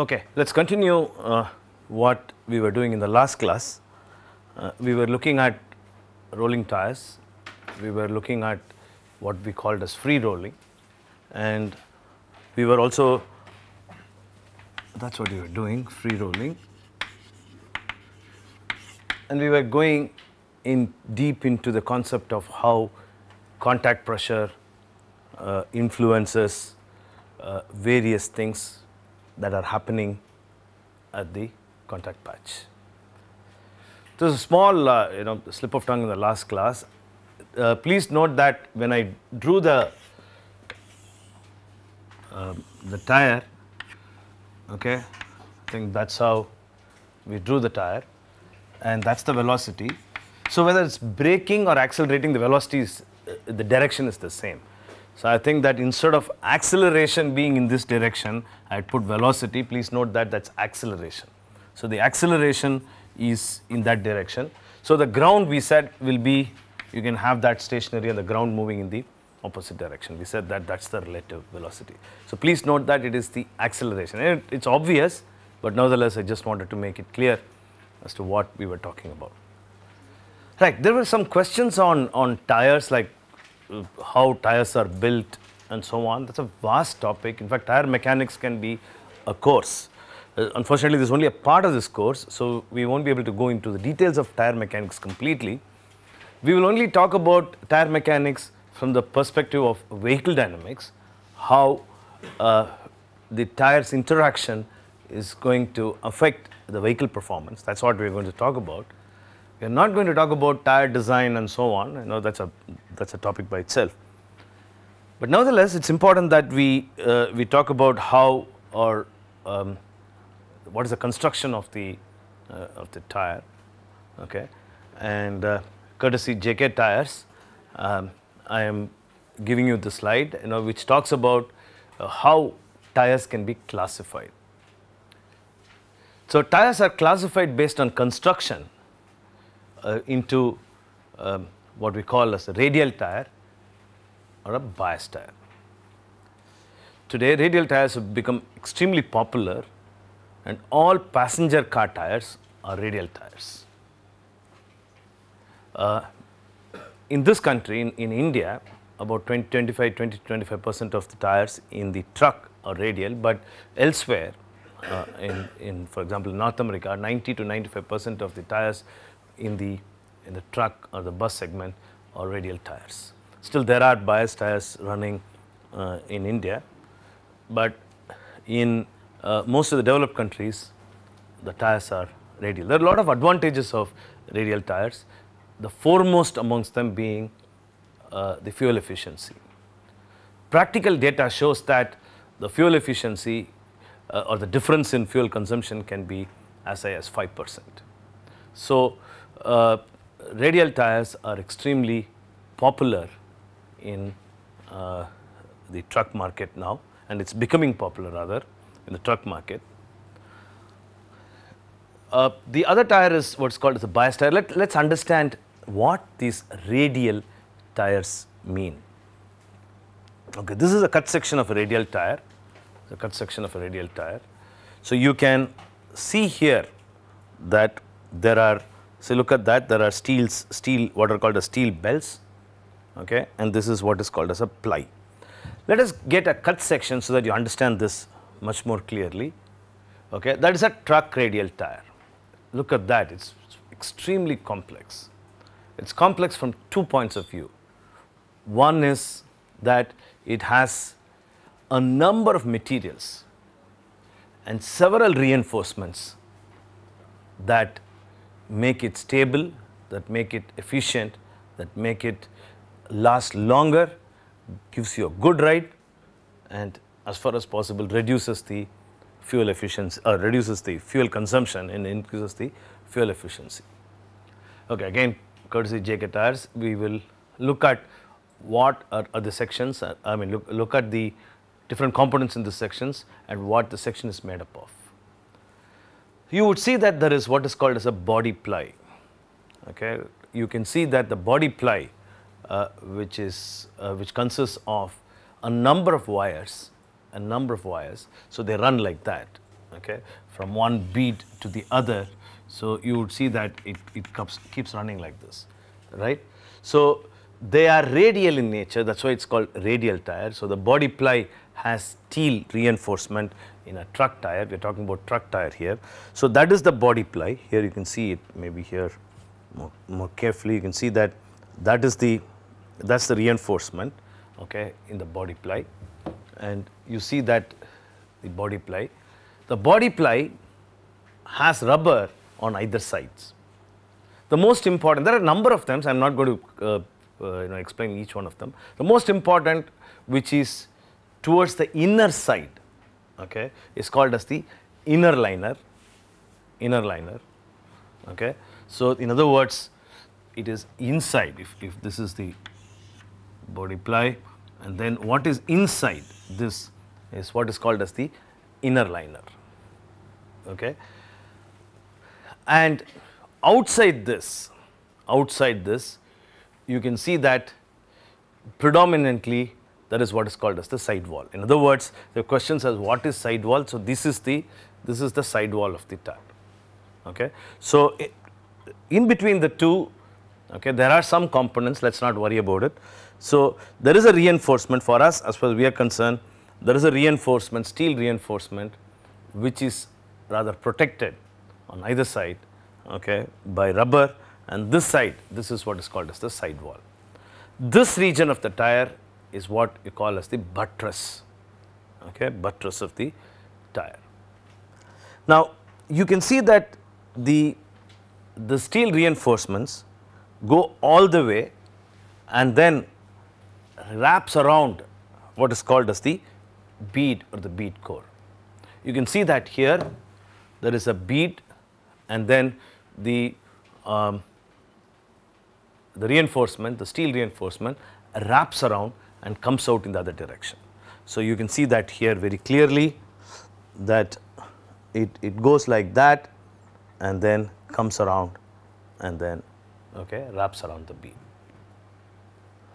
Okay, let us continue uh, what we were doing in the last class. Uh, we were looking at rolling tires, we were looking at what we called as free rolling and we were also that is what we were doing free rolling and we were going in deep into the concept of how contact pressure uh, influences uh, various things that are happening at the contact patch. This is a small uh, you know, slip of tongue in the last class. Uh, please note that when I drew the, uh, the tire, okay, I think that is how we drew the tire and that is the velocity. So, whether it is braking or accelerating the velocity is, uh, the direction is the same. So I think that instead of acceleration being in this direction, I put velocity. Please note that that's acceleration. So the acceleration is in that direction. So the ground we said will be, you can have that stationary and the ground moving in the opposite direction. We said that that's the relative velocity. So please note that it is the acceleration. It, it's obvious, but nevertheless, I just wanted to make it clear as to what we were talking about. Right, there were some questions on, on tires like how tires are built and so on. That's a vast topic. In fact, tire mechanics can be a course. Uh, unfortunately, there's only a part of this course, so we won't be able to go into the details of tire mechanics completely. We will only talk about tire mechanics from the perspective of vehicle dynamics, how uh, the tire's interaction is going to affect the vehicle performance. That's what we're going to talk about. We're not going to talk about tire design and so on. You know, that's a that is a topic by itself. But nevertheless, it is important that we, uh, we talk about how or um, what is the construction of the, uh, of the tire, okay. And uh, courtesy JK tires, um, I am giving you the slide, you know, which talks about uh, how tires can be classified. So, tires are classified based on construction uh, into um, what we call as a radial tire or a bias tire. Today, radial tires have become extremely popular and all passenger car tires are radial tires. Uh, in this country, in, in India, about 20, 25, 20, 25 percent of the tires in the truck are radial, but elsewhere, uh, in, in for example, North America, 90 to 95 percent of the tires in the in the truck or the bus segment or radial tires. Still there are bias tires running uh, in India, but in uh, most of the developed countries the tires are radial. There are a lot of advantages of radial tires, the foremost amongst them being uh, the fuel efficiency. Practical data shows that the fuel efficiency uh, or the difference in fuel consumption can be as high as 5 percent. So, uh, radial tires are extremely popular in uh, the truck market now and it is becoming popular rather in the truck market. Uh, the other tire is what is called as a bias tire. Let us understand what these radial tires mean. Okay, this is a cut section of a radial tire, the cut section of a radial tire. So, you can see here that there are so, look at that there are steels, steel what are called as steel bells okay, and this is what is called as a ply. Let us get a cut section so that you understand this much more clearly. Okay. That is a truck radial tire. Look at that, it is extremely complex. It is complex from two points of view. One is that it has a number of materials and several reinforcements that make it stable, that make it efficient, that make it last longer, gives you a good ride and as far as possible reduces the fuel efficiency or uh, reduces the fuel consumption and increases the fuel efficiency. Okay, again courtesy JK tires, we will look at what are, are the sections, uh, I mean look, look at the different components in the sections and what the section is made up of you would see that there is what is called as a body ply. Okay, you can see that the body ply, uh, which is uh, which consists of a number of wires, a number of wires. So they run like that. Okay, from one bead to the other. So you would see that it it comes, keeps running like this, right? So they are radial in nature. That's why it's called radial tire. So the body ply has steel reinforcement in a truck tire, we are talking about truck tire here. So that is the body ply, here you can see it maybe here more, more carefully, you can see that that is the, that is the reinforcement okay, in the body ply and you see that the body ply. The body ply has rubber on either sides. The most important, there are a number of them, so I am not going to uh, uh, you know, explain each one of them. The most important which is towards the inner side okay, is called as the inner liner, inner liner. Okay. So, in other words, it is inside if, if this is the body ply and then what is inside this is what is called as the inner liner. Okay. And outside this, outside this, you can see that predominantly that is what is called as the side wall. In other words, the question says what is side wall? So, this is the this is the side wall of the tap. Okay. So, in between the two, okay, there are some components, let us not worry about it. So, there is a reinforcement for us as far as we are concerned, there is a reinforcement, steel reinforcement which is rather protected on either side okay, by rubber and this side, this is what is called as the side wall. This region of the tire is what you call as the buttress, okay, buttress of the tire. Now, you can see that the, the steel reinforcements go all the way and then wraps around what is called as the bead or the bead core. You can see that here there is a bead and then the, um, the reinforcement, the steel reinforcement wraps around and comes out in the other direction. So you can see that here very clearly that it, it goes like that and then comes around and then okay wraps around the beam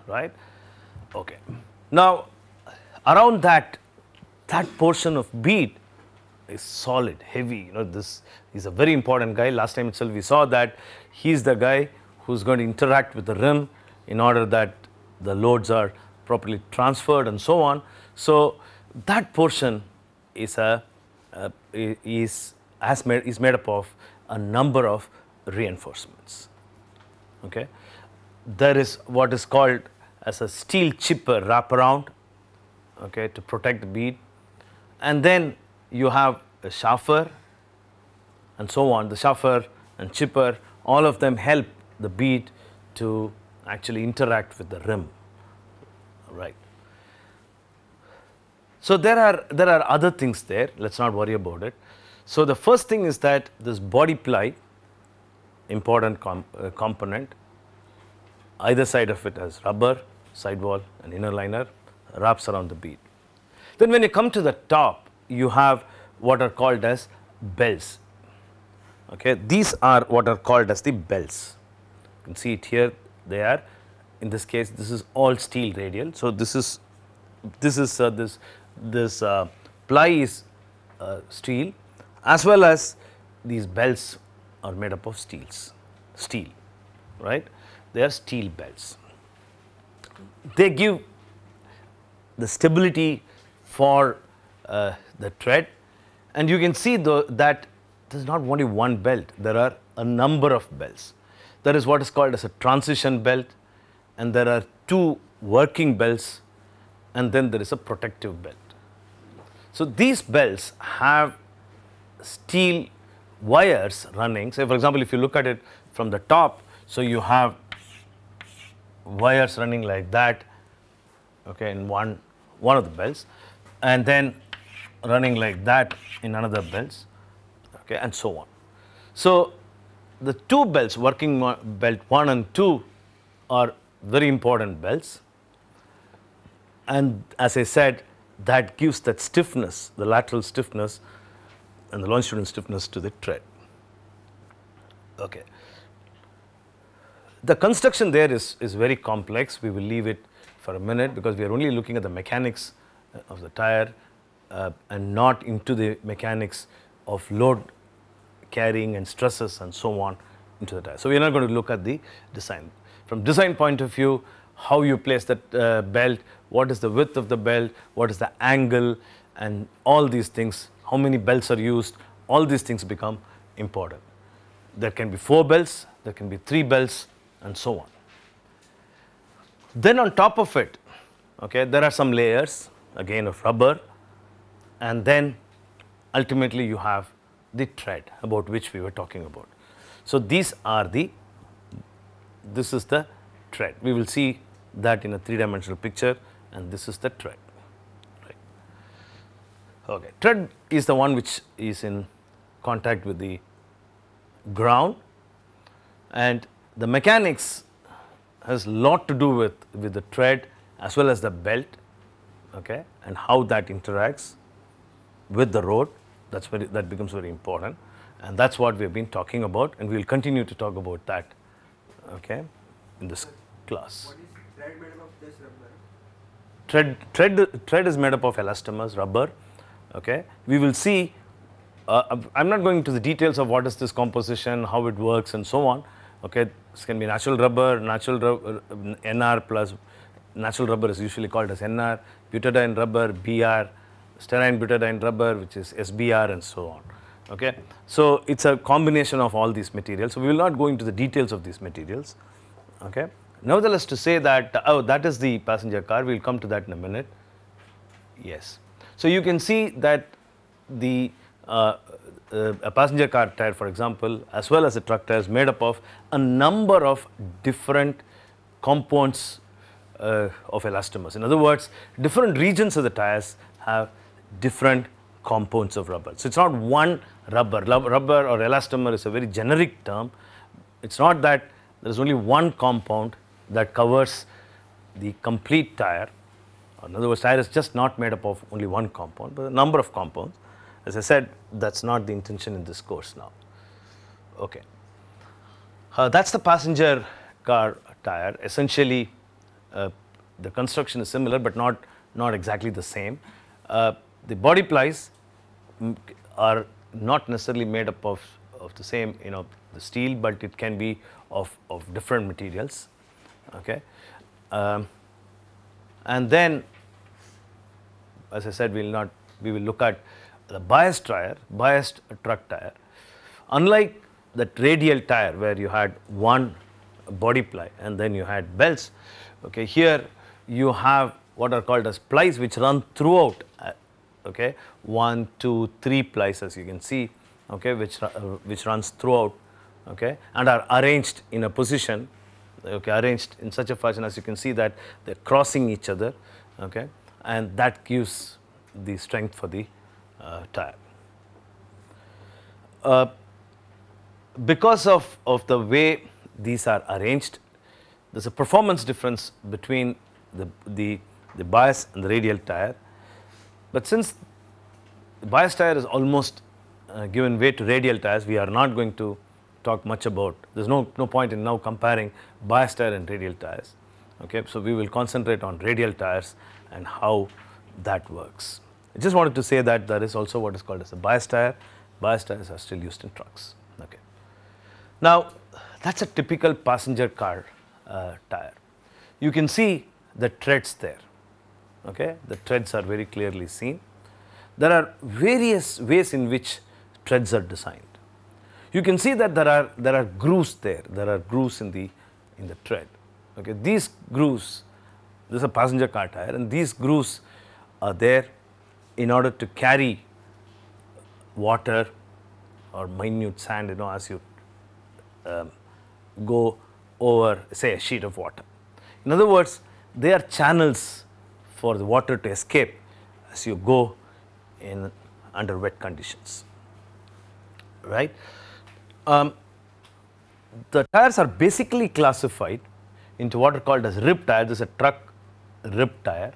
right okay now around that that portion of bead is solid heavy you know this is a very important guy last time itself we saw that he is the guy who's going to interact with the rim in order that the loads are properly transferred and so on. So, that portion is a uh, is as made is made up of a number of reinforcements. Okay, there is what is called as a steel chipper wraparound. Okay, to protect the bead, and then you have a shaffer and so on. The shaffer and chipper, all of them help the bead to actually interact with the rim right. So there are, there are other things there, let us not worry about it. So the first thing is that this body ply, important com uh, component, either side of it has rubber, sidewall and inner liner wraps around the bead. Then when you come to the top, you have what are called as bells. Okay, these are what are called as the bells. You can see it here, they are in this case this is all steel radial. So this is this is uh, this this uh, ply is uh, steel as well as these belts are made up of steels steel right they are steel belts they give the stability for uh, the tread and you can see though that there is not only one belt there are a number of belts that is what is called as a transition belt and there are two working bells and then there is a protective belt. So these bells have steel wires running. Say for example, if you look at it from the top, so you have wires running like that, okay, in one, one of the bells and then running like that in another bells, okay, and so on. So the two bells, working belt 1 and 2 are very important belts. And as I said, that gives that stiffness, the lateral stiffness and the longitudinal stiffness to the tread. Okay. The construction there is, is very complex. We will leave it for a minute because we are only looking at the mechanics uh, of the tire uh, and not into the mechanics of load carrying and stresses and so on into the tire. So, we are not going to look at the design from design point of view, how you place that uh, belt, what is the width of the belt, what is the angle and all these things, how many belts are used, all these things become important. There can be four belts, there can be three belts and so on. Then on top of it, okay, there are some layers again of rubber and then ultimately you have the thread about which we were talking about. So these are the this is the tread. We will see that in a three dimensional picture and this is the tread. Right. Okay. tread is the one which is in contact with the ground and the mechanics has lot to do with, with the tread as well as the belt okay, and how that interacts with the road that's very, that becomes very important and that's what we have been talking about and we will continue to talk about that okay, in this class. Thread, thread Thread, thread, is made up of elastomers, rubber. Okay, we will see. Uh, I'm not going into the details of what is this composition, how it works, and so on. Okay, this can be natural rubber, natural rubber, uh, NR plus natural rubber is usually called as NR, butadiene rubber, BR, styrene butadiene rubber, which is SBR, and so on. Okay? So, it is a combination of all these materials. So, we will not go into the details of these materials. Okay? Nevertheless, to say that, oh, that is the passenger car, we will come to that in a minute. Yes. So, you can see that the uh, uh, a passenger car tire, for example, as well as a truck tire is made up of a number of different components uh, of elastomers. In other words, different regions of the tires have different compounds of rubber. So it's not one rubber. Rubber or elastomer is a very generic term. It's not that there is only one compound that covers the complete tire. In other words, tire is just not made up of only one compound, but a number of compounds. As I said, that's not the intention in this course now. Okay. Uh, that's the passenger car tire. Essentially, uh, the construction is similar, but not, not exactly the same. Uh, the body plies are not necessarily made up of, of the same, you know, the steel, but it can be of, of different materials, okay. Um, and then, as I said, we will not, we will look at the biased tire, biased truck tire. Unlike that radial tire where you had one body ply and then you had belts, okay, here you have what are called as plies which run throughout uh, okay, one, two, three as you can see, okay, which, uh, which runs throughout, okay, and are arranged in a position, okay, arranged in such a fashion as you can see that they are crossing each other, okay, and that gives the strength for the uh, tire. Uh, because of, of the way these are arranged, there is a performance difference between the, the, the bias and the radial tire but since bias tire is almost uh, given way to radial tires, we are not going to talk much about. There is no, no point in now comparing bias tire and radial tires. Okay? So, we will concentrate on radial tires and how that works. I just wanted to say that there is also what is called as a bias tire. Bias tires are still used in trucks. Okay. Now, that is a typical passenger car uh, tire. You can see the treads there okay. The treads are very clearly seen. There are various ways in which treads are designed. You can see that there are, there are grooves there, there are grooves in the, in the tread, okay. These grooves, this is a passenger car tire and these grooves are there in order to carry water or minute sand, you know, as you um, go over say a sheet of water. In other words, they are channels for the water to escape as you go in under wet conditions, right. Um, the tires are basically classified into what are called as rib tires. This is a truck rib tire.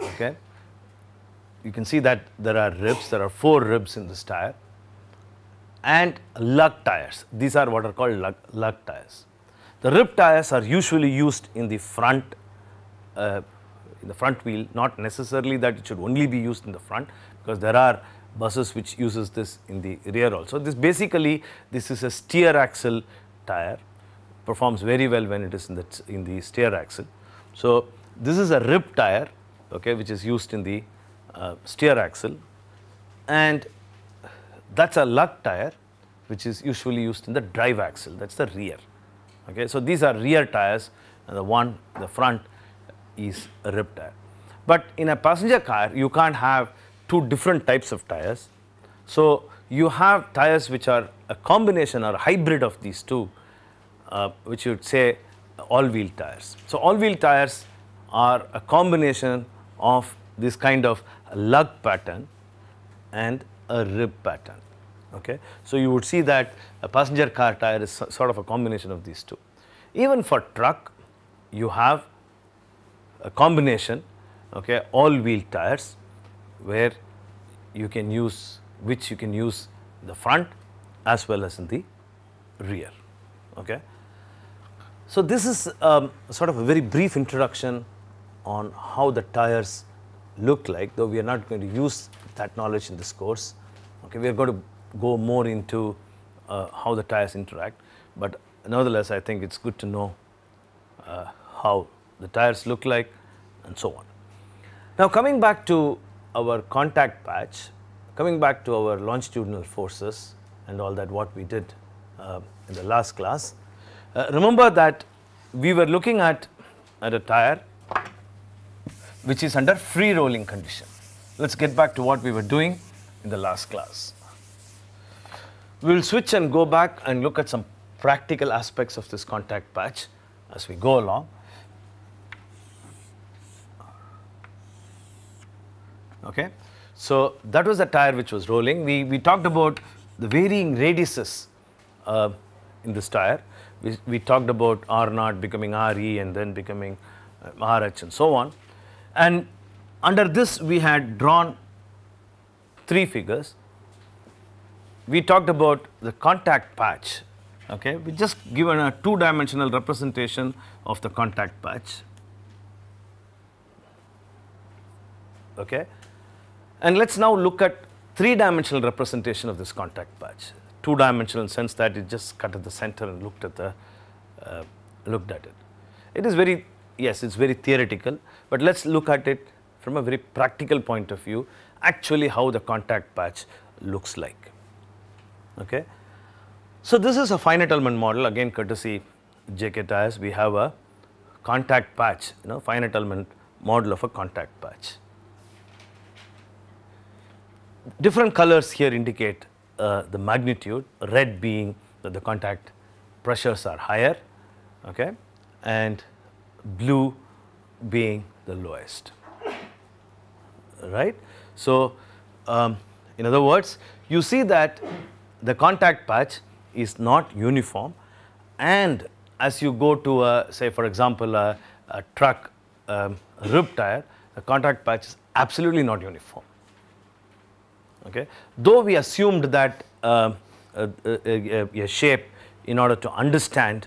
Okay, you can see that there are ribs. There are four ribs in this tire, and lug tires. These are what are called lug, lug tires. The rib tires are usually used in the front uh, in the front wheel, not necessarily that it should only be used in the front because there are buses which uses this in the rear also. This basically, this is a steer axle tyre, performs very well when it is in the, in the steer axle. So, this is a rib tyre, okay, which is used in the uh, steer axle and that is a lug tyre which is usually used in the drive axle, that is the rear. Okay. So, these are rear tyres and the one, the front is a rib tire. But in a passenger car, you can't have two different types of tires. So you have tires which are a combination or a hybrid of these two, uh, which you would say all-wheel tires. So all-wheel tires are a combination of this kind of lug pattern and a rib pattern. Okay? So you would see that a passenger car tire is sort of a combination of these two. Even for truck, you have a combination okay all wheel tires where you can use which you can use the front as well as in the rear okay so this is um, sort of a very brief introduction on how the tires look like though we are not going to use that knowledge in this course okay we are going to go more into uh, how the tires interact but nevertheless I think it's good to know uh, how the tires look like and so on. Now coming back to our contact patch, coming back to our longitudinal forces and all that what we did uh, in the last class, uh, remember that we were looking at, at a tire which is under free rolling condition. Let us get back to what we were doing in the last class. We will switch and go back and look at some practical aspects of this contact patch as we go along. Okay? So that was the tire which was rolling. We, we talked about the varying radiuses uh, in this tire. We, we talked about R0 becoming RE and then becoming uh, RH and so on. And under this we had drawn three figures. We talked about the contact patch, okay. We just given a two dimensional representation of the contact patch, okay. And let's now look at three-dimensional representation of this contact patch. Two-dimensional sense that it just cut at the center and looked at the, uh, looked at it. It is very, yes, it's very theoretical, but let's look at it from a very practical point of view, actually how the contact patch looks like, okay. So this is a finite element model, again courtesy JK tires, we have a contact patch, you know, finite element model of a contact patch different colors here indicate uh, the magnitude, red being that the contact pressures are higher okay, and blue being the lowest, right. So, um, in other words, you see that the contact patch is not uniform and as you go to a, say for example, a, a truck um, rib tire, the contact patch is absolutely not uniform. Okay. Though we assumed that uh, a, uh, a, uh, uh, a, shape in order to understand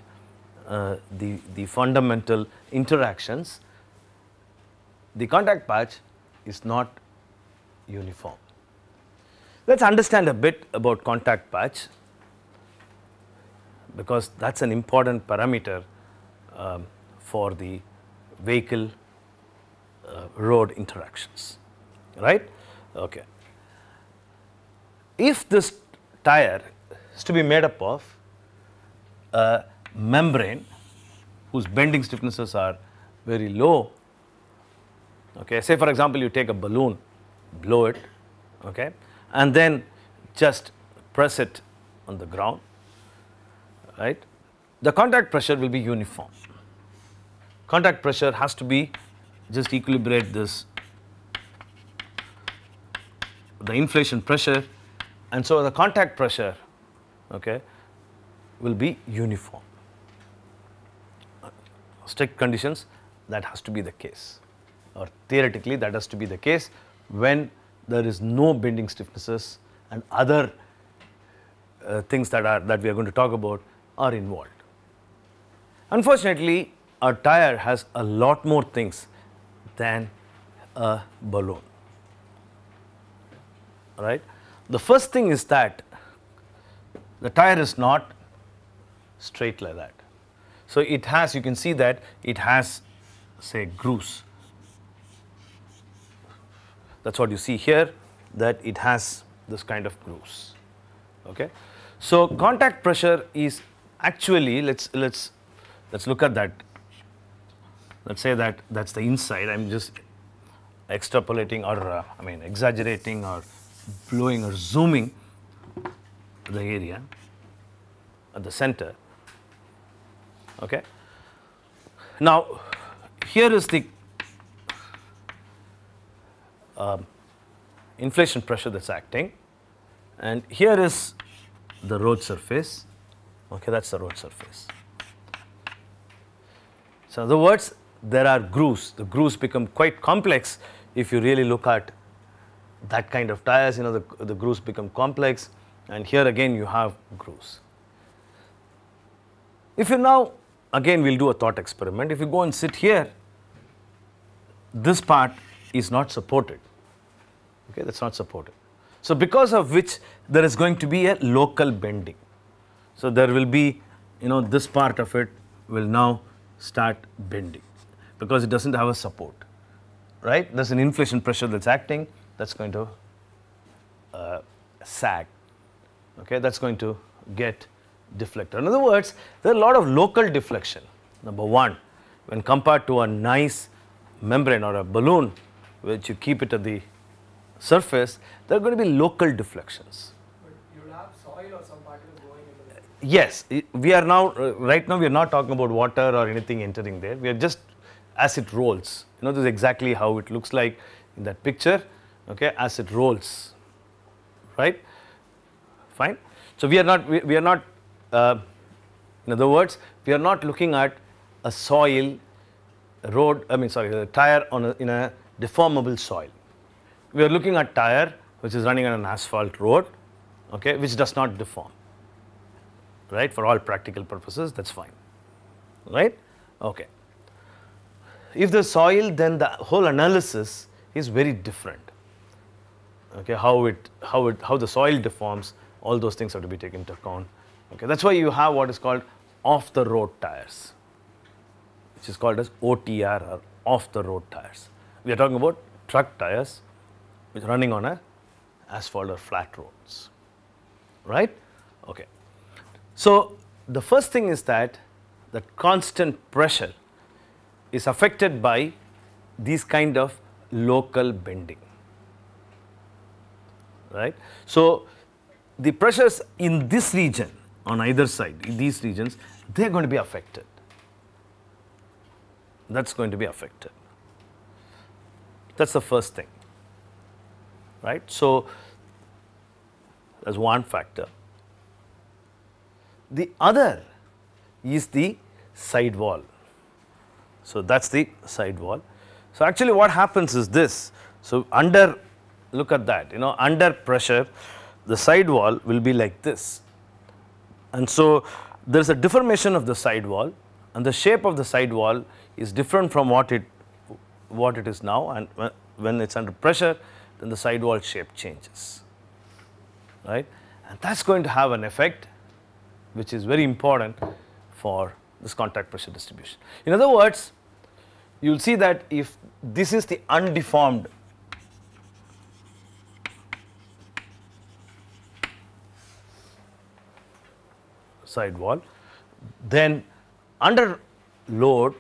uh, the, the fundamental interactions, the contact patch is not uniform. Let us understand a bit about contact patch because that is an important parameter um, for the vehicle uh, road interactions, right? Okay if this tire is to be made up of a membrane whose bending stiffnesses are very low, okay, say for example you take a balloon, blow it, okay, and then just press it on the ground, right, the contact pressure will be uniform. Contact pressure has to be just equilibrate this, the inflation pressure and so the contact pressure okay, will be uniform. Strict conditions that has to be the case or theoretically that has to be the case when there is no bending stiffnesses and other uh, things that are that we are going to talk about are involved. Unfortunately, a tire has a lot more things than a balloon, right? The first thing is that the tire is not straight like that. So it has, you can see that it has say grooves. That is what you see here that it has this kind of grooves. Okay. So contact pressure is actually let's let's let's look at that. Let's say that that's the inside. I'm just extrapolating or uh, I mean exaggerating or blowing or zooming the area at the center. Okay. Now, here is the um, inflation pressure that is acting and here is the road surface, okay, that is the road surface. So, in other words, there are grooves, the grooves become quite complex if you really look at that kind of tires, you know, the, the grooves become complex and here again you have grooves. If you now, again we will do a thought experiment, if you go and sit here, this part is not supported, okay, that is not supported. So, because of which there is going to be a local bending. So, there will be, you know, this part of it will now start bending because it does not have a support, right. There is an inflation pressure that is acting that's going to uh, sag, okay, that's going to get deflected. In other words, there are a lot of local deflection, number one, when compared to a nice membrane or a balloon which you keep it at the surface, there are going to be local deflections. Yes, we are now, uh, right now we are not talking about water or anything entering there, we are just as it rolls, you know this is exactly how it looks like in that picture okay, as it rolls, right, fine. So, we are not, we, we are not, uh, in other words, we are not looking at a soil, road, I mean sorry, a tire on a, in a deformable soil. We are looking at tire which is running on an asphalt road, okay, which does not deform, right, for all practical purposes, that is fine, right, okay. If the soil, then the whole analysis is very different okay, how it, how it, how the soil deforms, all those things have to be taken into account. Okay, that's why you have what is called off-the-road tires, which is called as OTR or off-the-road tires. We are talking about truck tires, which are running on a asphalt or flat roads, right? Okay. So the first thing is that the constant pressure is affected by these kind of local bending right. So, the pressures in this region on either side, in these regions, they are going to be affected. That is going to be affected. That is the first thing, right. So, that is one factor. The other is the side wall. So, that is the side wall. So, actually what happens is this. So, under look at that you know under pressure the side wall will be like this and so there is a deformation of the side wall and the shape of the side wall is different from what it what it is now and when it is under pressure then the side wall shape changes right and that is going to have an effect which is very important for this contact pressure distribution. In other words you will see that if this is the undeformed Side wall, then under load,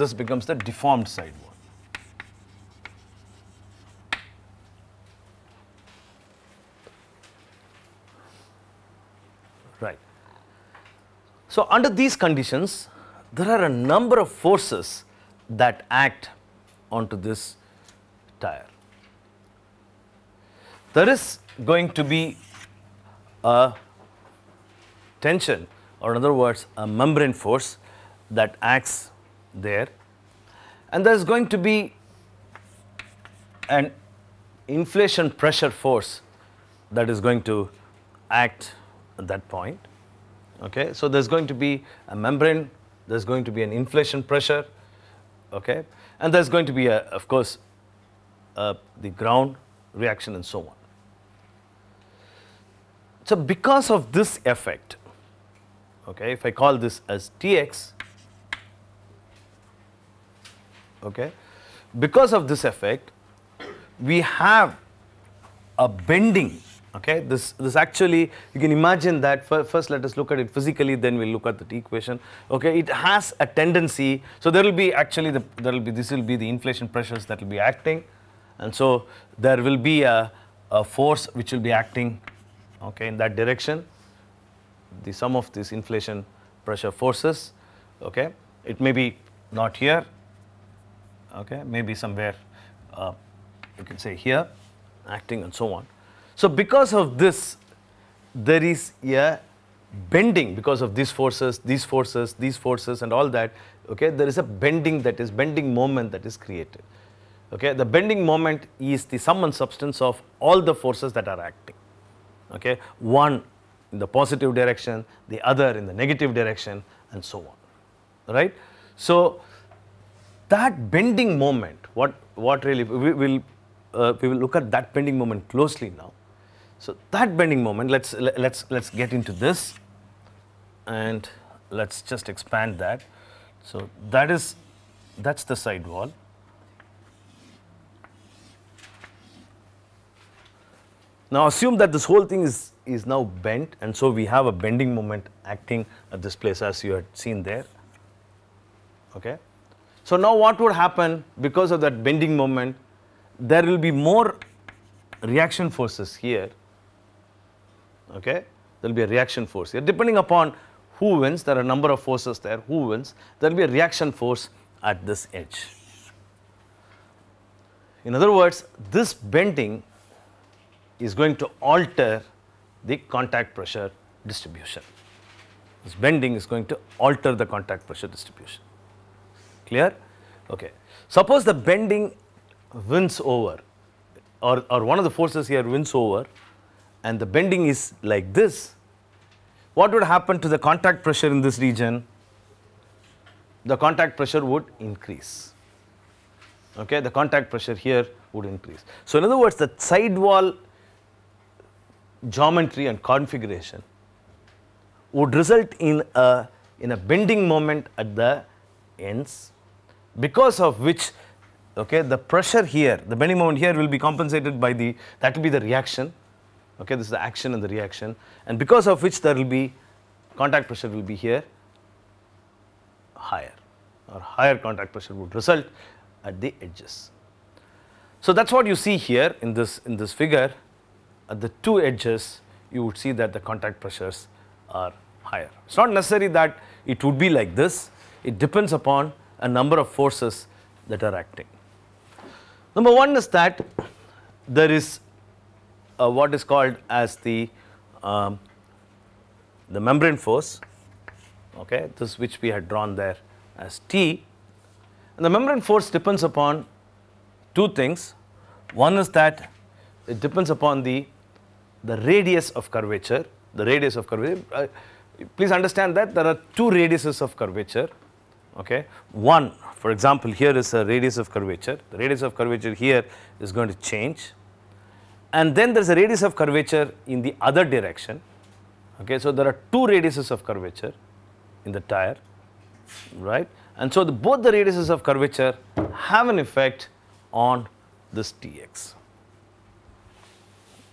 this becomes the deformed side wall. Right. So, under these conditions, there are a number of forces that act onto this tire. There is going to be a tension or in other words a membrane force that acts there and there is going to be an inflation pressure force that is going to act at that point. Okay? So, there is going to be a membrane, there is going to be an inflation pressure okay? and there is going to be a, of course uh, the ground reaction and so on. So, because of this effect okay if I call this as Tx okay because of this effect we have a bending okay this this actually you can imagine that first let us look at it physically then we'll look at the equation okay it has a tendency so there will be actually the there will be this will be the inflation pressures that will be acting and so there will be a, a force which will be acting okay in that direction the sum of these inflation pressure forces. Okay, It may be not here, okay, maybe somewhere uh, you can say here acting and so on. So, because of this there is a bending because of these forces, these forces, these forces and all that, okay, there is a bending that is bending moment that is created. Okay, the bending moment is the sum and substance of all the forces that are acting. Okay, one in the positive direction, the other in the negative direction and so on, right? So that bending moment, what, what really, we will uh, we will look at that bending moment closely now. So that bending moment, let's let's let's get into this, and let's just expand that. So that is that's the side wall. Now assume that this whole thing is is now bent and so we have a bending moment acting at this place as you had seen there. Okay. So now what would happen because of that bending moment, there will be more reaction forces here. Okay. There will be a reaction force here depending upon who wins, there are a number of forces there, who wins, there will be a reaction force at this edge. In other words, this bending is going to alter the contact pressure distribution. This bending is going to alter the contact pressure distribution. Clear? Okay. Suppose the bending wins over or, or one of the forces here wins over and the bending is like this, what would happen to the contact pressure in this region? The contact pressure would increase. Okay, the contact pressure here would increase. So, in other words, the side wall geometry and configuration would result in a, in a bending moment at the ends because of which okay, the pressure here, the bending moment here will be compensated by the, that will be the reaction, okay, this is the action and the reaction and because of which there will be, contact pressure will be here higher or higher contact pressure would result at the edges. So, that is what you see here in this, in this figure at the two edges, you would see that the contact pressures are higher. It is not necessary that it would be like this, it depends upon a number of forces that are acting. Number one is that there is uh, what is called as the um, the membrane force, okay, this which we had drawn there as T. And the membrane force depends upon two things. One is that it depends upon the the radius of curvature, the radius of curvature, uh, please understand that there are two radiuses of curvature, okay. One, for example, here is a radius of curvature, the radius of curvature here is going to change and then there is a radius of curvature in the other direction, okay. So, there are two radiuses of curvature in the tire, right. And so, the, both the radiuses of curvature have an effect on this Tx,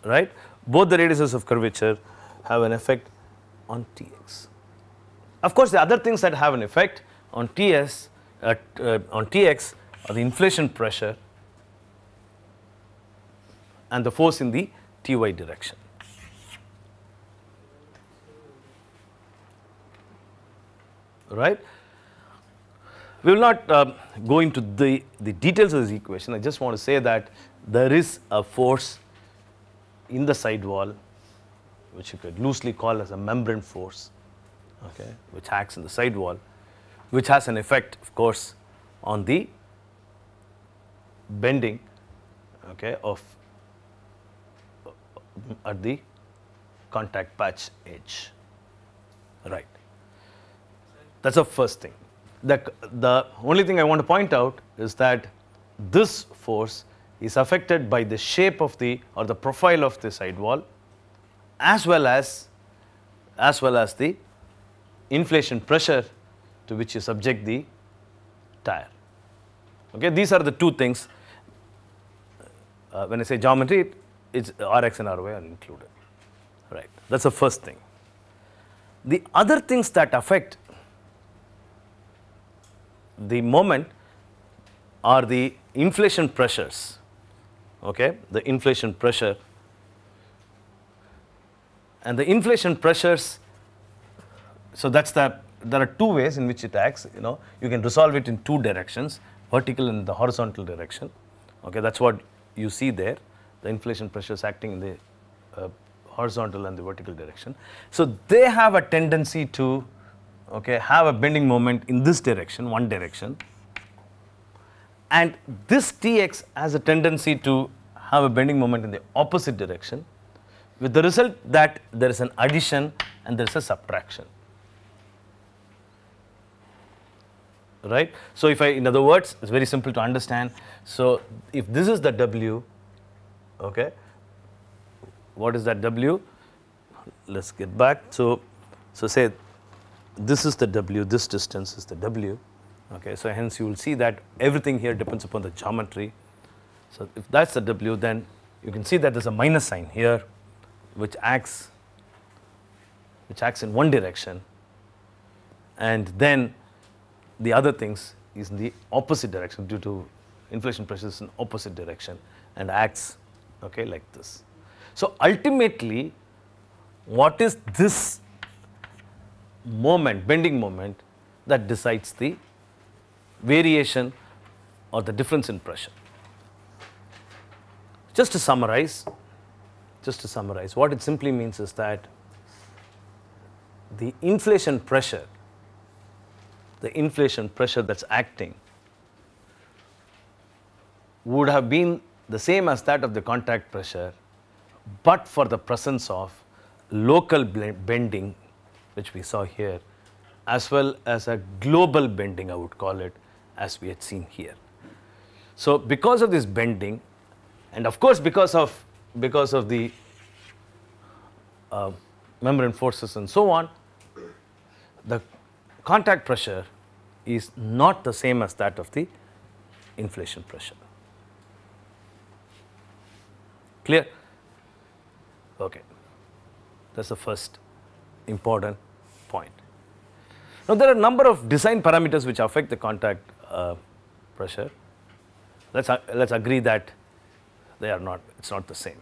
right both the radiuses of curvature have an effect on Tx. Of course, the other things that have an effect on Ts uh, uh, on Tx are the inflation pressure and the force in the Ty direction. Right? We will not uh, go into the, the details of this equation. I just want to say that there is a force in the side wall, which you could loosely call as a membrane force, okay, which acts in the side wall, which has an effect, of course, on the bending okay, of at the contact patch edge. Right. That's the first thing. The, the only thing I want to point out is that this force is affected by the shape of the or the profile of the sidewall as well as as well as the inflation pressure to which you subject the tire. Okay, these are the two things. Uh, when I say geometry, it's Rx and Ry are included. Right, that's the first thing. The other things that affect the moment are the inflation pressures okay, the inflation pressure. And the inflation pressures, so that's the, there are two ways in which it acts, you know, you can resolve it in two directions, vertical and the horizontal direction, okay, that's what you see there, the inflation pressures acting in the uh, horizontal and the vertical direction. So they have a tendency to, okay, have a bending moment in this direction, one direction, and this Tx has a tendency to have a bending moment in the opposite direction with the result that there is an addition and there is a subtraction. Right? So, if I, in other words, it's very simple to understand. So, if this is the W, okay, what is that W? Let's get back. So, so say this is the W, this distance is the W. Okay, so hence you will see that everything here depends upon the geometry. So if that's the W, then you can see that there's a minus sign here, which acts, which acts in one direction, and then the other things is in the opposite direction due to inflation pressures in opposite direction and acts, okay, like this. So ultimately, what is this moment, bending moment, that decides the variation or the difference in pressure. Just to summarize, just to summarize, what it simply means is that the inflation pressure, the inflation pressure that's acting would have been the same as that of the contact pressure, but for the presence of local bending, which we saw here, as well as a global bending, I would call it, as we had seen here. So because of this bending and of course because of, because of the uh, membrane forces and so on, the contact pressure is not the same as that of the inflation pressure. Clear? Okay. That's the first important point. Now there are a number of design parameters which affect the contact uh, pressure. Let's uh, let's agree that they are not. It's not the same.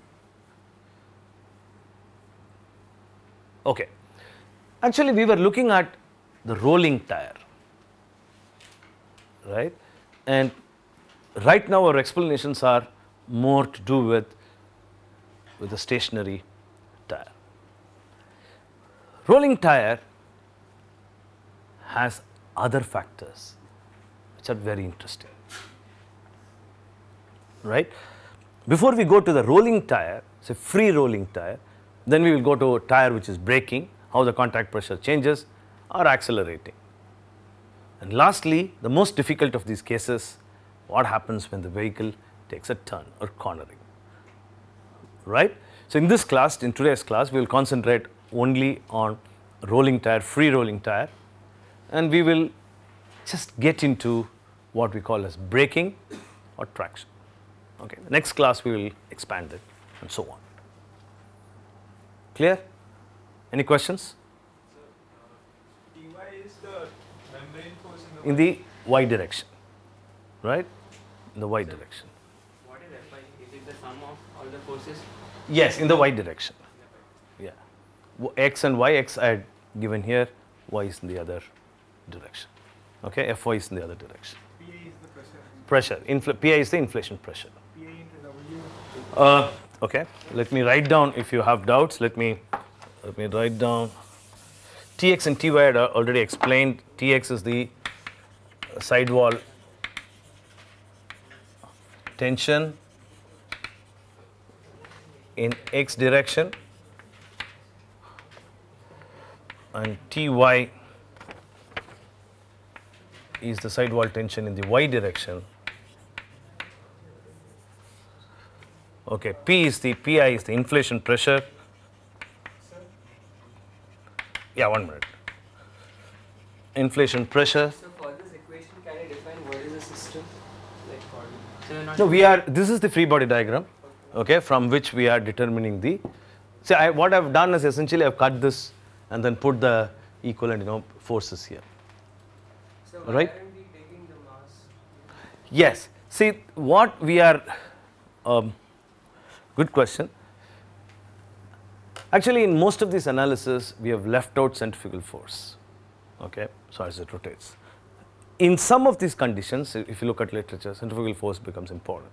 Okay. Actually, we were looking at the rolling tire, right? And right now our explanations are more to do with with a stationary tire. Rolling tire has other factors which are very interesting, right. Before we go to the rolling tire, say free rolling tire, then we will go to a tire which is braking, how the contact pressure changes or accelerating. And lastly, the most difficult of these cases, what happens when the vehicle takes a turn or cornering, right. So, in this class, in today's class, we will concentrate only on rolling tire, free rolling tire and we will just get into what we call as braking or traction. Okay, the next class we will expand it and so on. Clear? Any questions? in, the y direction, right? In the y direction. What is Is it the sum of all the forces? Yes, in the y direction. Yeah. X and y, x I had given here, y is in the other direction. Okay, FO is in the other direction. PA is the pressure. Pressure. PA is the inflation pressure. PA into W. Uh, okay, let me write down if you have doubts. Let me let me write down. Tx and Ty are already explained. Tx is the sidewall tension in x direction and Ty is the side wall tension in the y direction. Okay, P is the PI is the inflation pressure. Yeah, one minute. Inflation pressure. So for this equation, can I define system? so no, we are. This is the free body diagram. Okay, from which we are determining the. See, I, what I've done is essentially I've cut this and then put the equivalent, you know, forces here. So right? Yes. See what we are, um, good question. Actually in most of these analysis we have left out centrifugal force, okay, so as it rotates. In some of these conditions if you look at literature centrifugal force becomes important,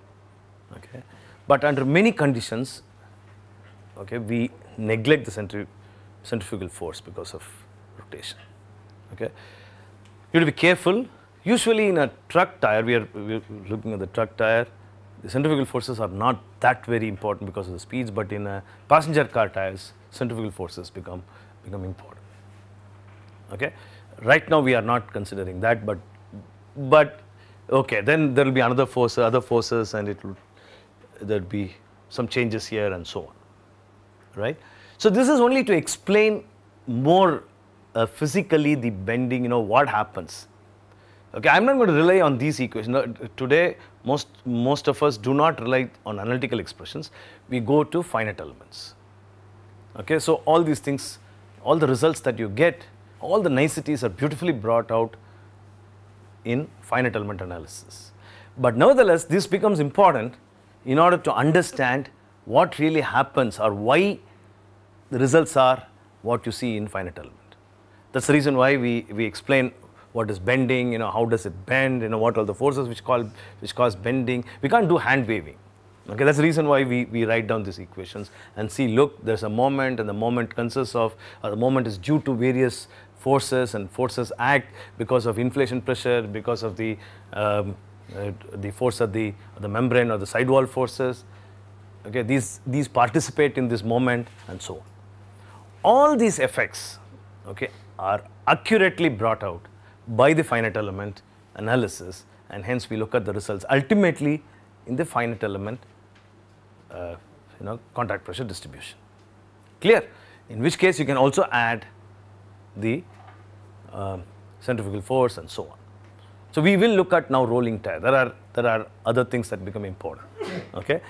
okay. But under many conditions, okay, we neglect the centri centrifugal force because of rotation, okay. You have to be careful. Usually in a truck tire, we are, we are looking at the truck tire, the centrifugal forces are not that very important because of the speeds, but in a passenger car tires, centrifugal forces become, become important. Okay? Right now we are not considering that, but, but okay, then there will be another force, other forces and it will, there will be some changes here and so on, right? So this is only to explain more uh, physically the bending, you know, what happens. Okay, I'm not going to rely on these equations. No, today, most, most of us do not rely on analytical expressions. We go to finite elements. Okay, so all these things, all the results that you get, all the niceties are beautifully brought out in finite element analysis. But nevertheless, this becomes important in order to understand what really happens or why the results are what you see in finite elements. That's the reason why we, we explain what is bending, you know, how does it bend, you know, what are the forces which, call, which cause bending. We can't do hand waving. Okay, that's the reason why we, we write down these equations and see, look, there's a moment and the moment consists of, uh, the moment is due to various forces and forces act because of inflation pressure, because of the, um, uh, the force of the, the membrane or the sidewall forces. Okay, these, these participate in this moment and so on. All these effects okay, are accurately brought out by the finite element analysis and hence we look at the results ultimately in the finite element uh, you know contact pressure distribution. Clear? In which case you can also add the uh, centrifugal force and so on. So we will look at now rolling tire. There are there are other things that become important. Okay,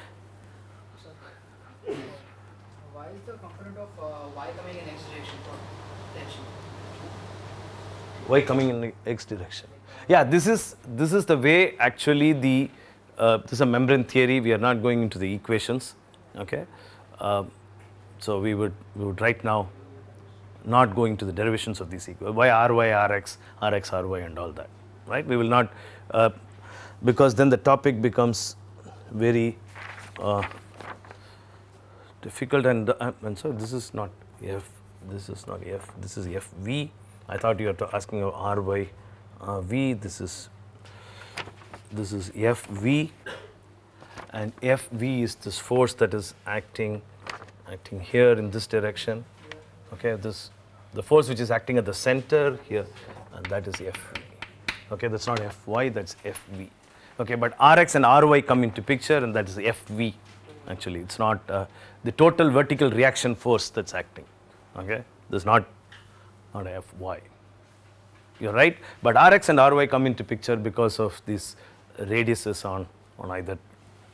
why coming in the x direction? Yeah, this is, this is the way actually the, uh, this is a membrane theory, we are not going into the equations, okay. Uh, so we would, we would right now not going to the derivations of these equations, Why ry, rx, rx, ry and all that, right. We will not, uh, because then the topic becomes very uh, difficult and, uh, and so this is not f, this is not f, this is fv I thought you were asking about R by uh, V. This is this is FV, and FV is this force that is acting acting here in this direction. Okay, this the force which is acting at the center here, and that is FV. Okay, that's not Fy, that's FV. Okay, but Rx and Ry come into picture, and that is FV. Actually, it's not uh, the total vertical reaction force that's acting. Okay, there's not not Fy. You are right, but Rx and Ry come into picture because of these radiuses on, on either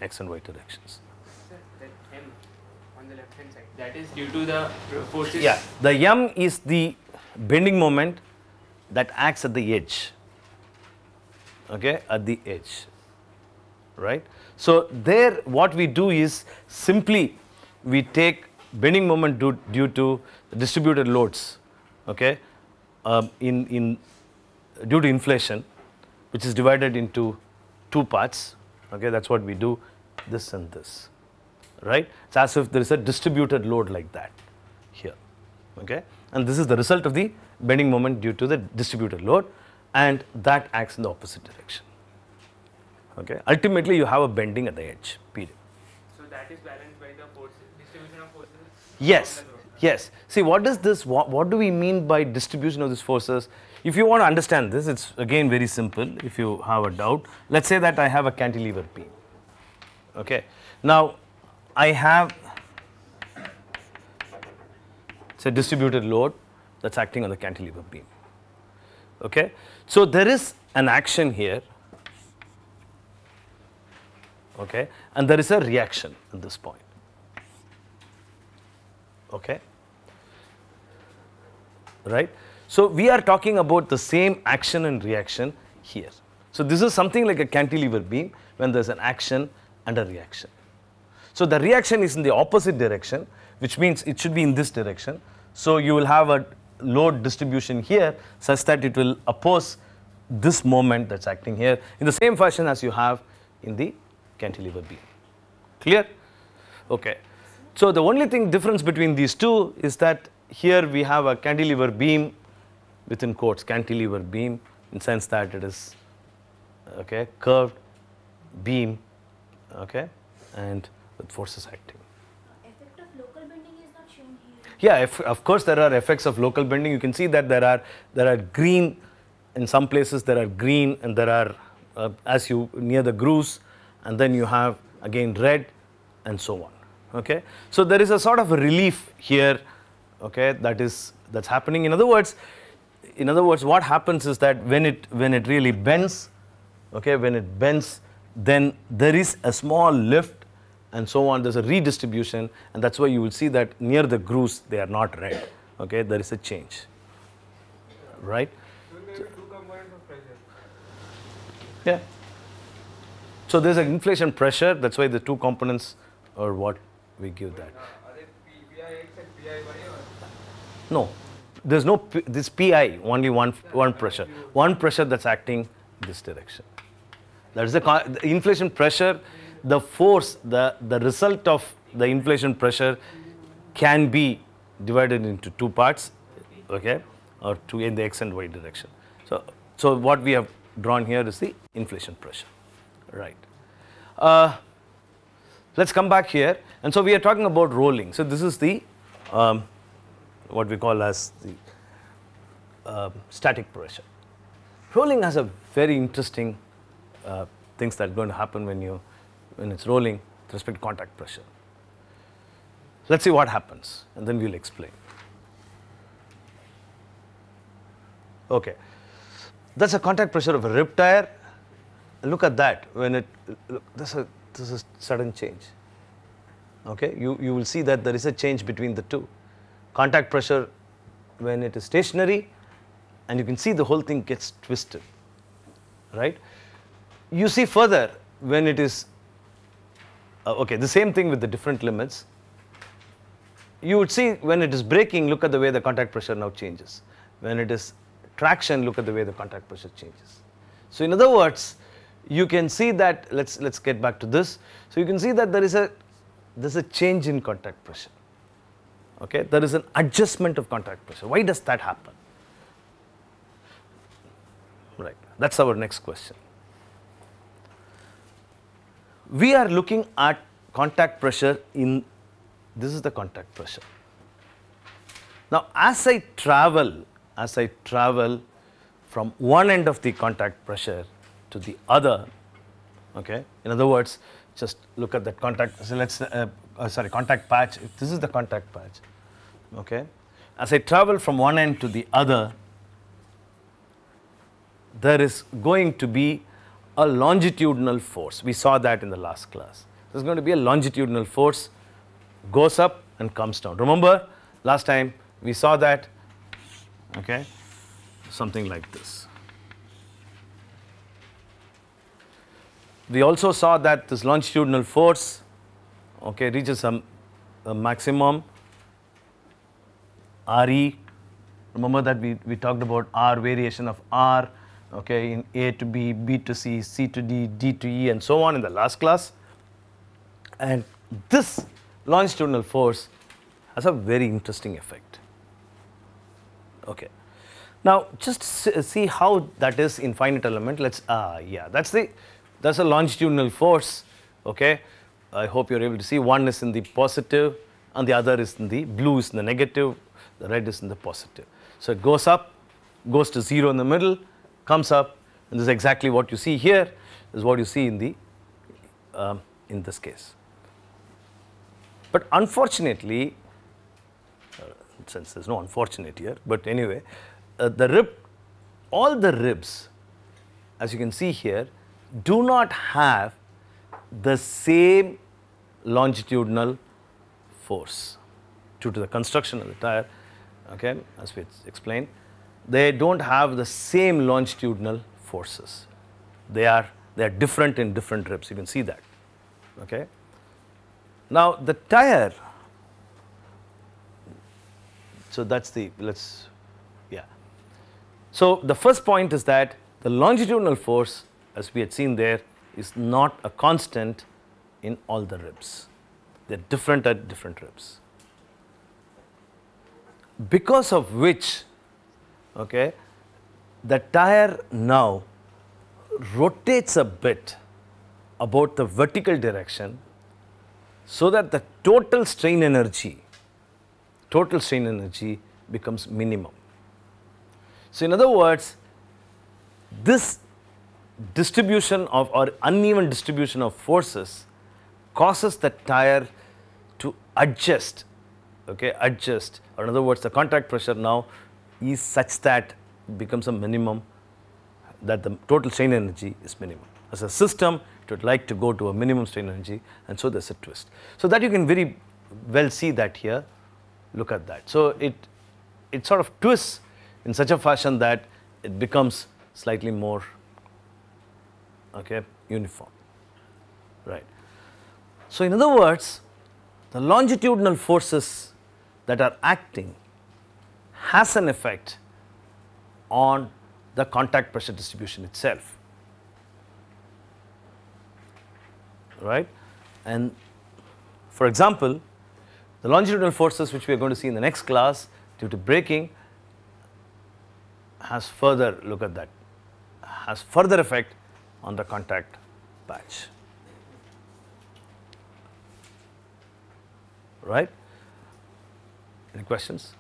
x and y directions. Sir, that M on the left hand side, that is due to the forces? Yeah, the M is the bending moment that acts at the edge, okay, at the edge, right. So, there what we do is simply we take bending moment due, due to distributed loads okay, um, in, in, due to inflation, which is divided into two parts. Okay, that's what we do, this and this, right? It's as if there is a distributed load like that here, okay? And this is the result of the bending moment due to the distributed load and that acts in the opposite direction, okay? Ultimately, you have a bending at the edge, period. So that is balanced by the force, distribution of forces? Yes. Yes. See, what does this, what, what do we mean by distribution of these forces? If you want to understand this, it's again very simple if you have a doubt. Let's say that I have a cantilever beam. Okay. Now, I have, it's a distributed load that's acting on the cantilever beam. Okay. So, there is an action here okay and there is a reaction at this point okay right so we are talking about the same action and reaction here so this is something like a cantilever beam when there's an action and a reaction so the reaction is in the opposite direction which means it should be in this direction so you will have a load distribution here such that it will oppose this moment that's acting here in the same fashion as you have in the cantilever beam clear okay so the only thing difference between these two is that here we have a cantilever beam within quotes cantilever beam in sense that it is okay curved beam okay and with forces acting. Yeah, if, of course there are effects of local bending. You can see that there are there are green in some places there are green and there are uh, as you near the grooves and then you have again red and so on. Okay? So there is a sort of relief here okay, that is that's happening. In other words, in other words, what happens is that when it when it really bends, okay, when it bends, then there is a small lift and so on. There's a redistribution, and that's why you will see that near the grooves they are not red. Okay, there is a change. Right? So, yeah. So there's an inflation pressure. That's why the two components are what we give that. No, there's no this PI, only one one pressure, one pressure that's acting this direction. That is the, the inflation pressure, the force, the the result of the inflation pressure can be divided into two parts, okay, or two in the x and y direction. So so what we have drawn here is the inflation pressure, right? Uh, Let's come back here. And so we are talking about rolling. So this is the um, what we call as the uh, static pressure. Rolling has a very interesting uh, things that are going to happen when you when it's rolling with respect to contact pressure. Let's see what happens and then we'll explain. Okay. That's a contact pressure of a rip tire. Look at that when it, look, that's a this is sudden change. Okay, you, you will see that there is a change between the two. Contact pressure when it is stationary and you can see the whole thing gets twisted, right? You see further when it is, uh, okay, the same thing with the different limits. You would see when it is braking, look at the way the contact pressure now changes. When it is traction, look at the way the contact pressure changes. So in other words, you can see that let's let's get back to this so you can see that there is a there's a change in contact pressure okay there is an adjustment of contact pressure why does that happen right that's our next question we are looking at contact pressure in this is the contact pressure now as i travel as i travel from one end of the contact pressure to the other. Okay. In other words, just look at that contact. So let's uh, uh, sorry contact patch. This is the contact patch. Okay. As I travel from one end to the other, there is going to be a longitudinal force. We saw that in the last class. There's going to be a longitudinal force goes up and comes down. Remember last time we saw that, okay, something like this. We also saw that this longitudinal force okay, reaches a, a maximum Re. Remember that we, we talked about R variation of R okay, in A to B, B to C, C to D, D to E and so on in the last class. And this longitudinal force has a very interesting effect. Okay. Now, just see how that is in finite element. Let's, ah, yeah, that's the that's a longitudinal force, okay? I hope you're able to see. One is in the positive and the other is in the blue is in the negative, the red is in the positive. So it goes up, goes to zero in the middle, comes up, and this is exactly what you see here, is what you see in the, um, in this case. But unfortunately, uh, since there's no unfortunate here, but anyway, uh, the rib, all the ribs, as you can see here, do not have the same longitudinal force due to the construction of the tire, okay, as we explained, they don't have the same longitudinal forces. They are, they are different in different ribs, you can see that, okay. Now, the tire, so that's the, let's, yeah. So, the first point is that the longitudinal force as we had seen there, is not a constant in all the ribs. They are different at different ribs. Because of which, okay, the tire now rotates a bit about the vertical direction so that the total strain energy, total strain energy becomes minimum. So in other words, this distribution of or uneven distribution of forces causes the tire to adjust, okay, adjust or in other words the contact pressure now is such that becomes a minimum that the total strain energy is minimum. As a system it would like to go to a minimum strain energy and so there is a twist. So that you can very well see that here, look at that. So it, it sort of twists in such a fashion that it becomes slightly more okay, uniform, right. So in other words, the longitudinal forces that are acting has an effect on the contact pressure distribution itself, right. And for example, the longitudinal forces which we are going to see in the next class due to breaking has further look at that, has further effect on the contact patch. Right? Any questions?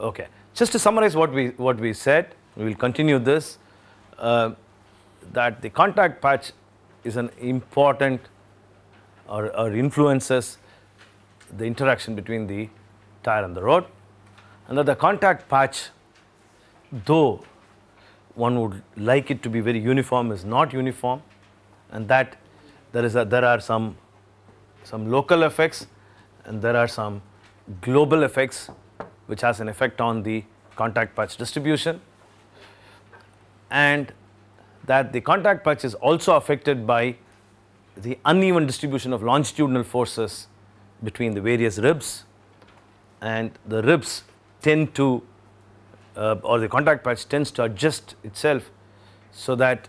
Okay. Just to summarize what we what we said, we will continue this. Uh, that the contact patch is an important or, or influences the interaction between the tire and the road and that the contact patch though one would like it to be very uniform is not uniform and that there is a, there are some some local effects and there are some global effects which has an effect on the contact patch distribution and that the contact patch is also affected by the uneven distribution of longitudinal forces between the various ribs and the ribs tend to uh, or the contact patch tends to adjust itself so that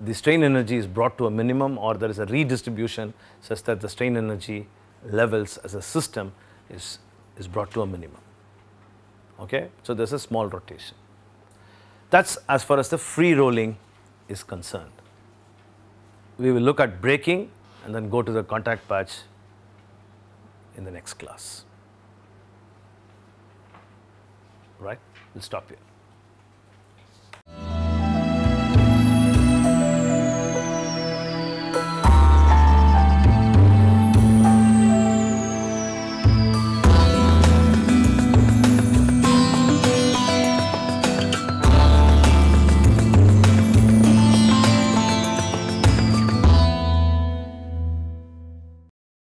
the strain energy is brought to a minimum or there is a redistribution such that the strain energy levels as a system is, is brought to a minimum. Okay? So, there is a small rotation. That is as far as the free rolling is concerned. We will look at braking and then go to the contact patch in the next class. Right? We'll stop here.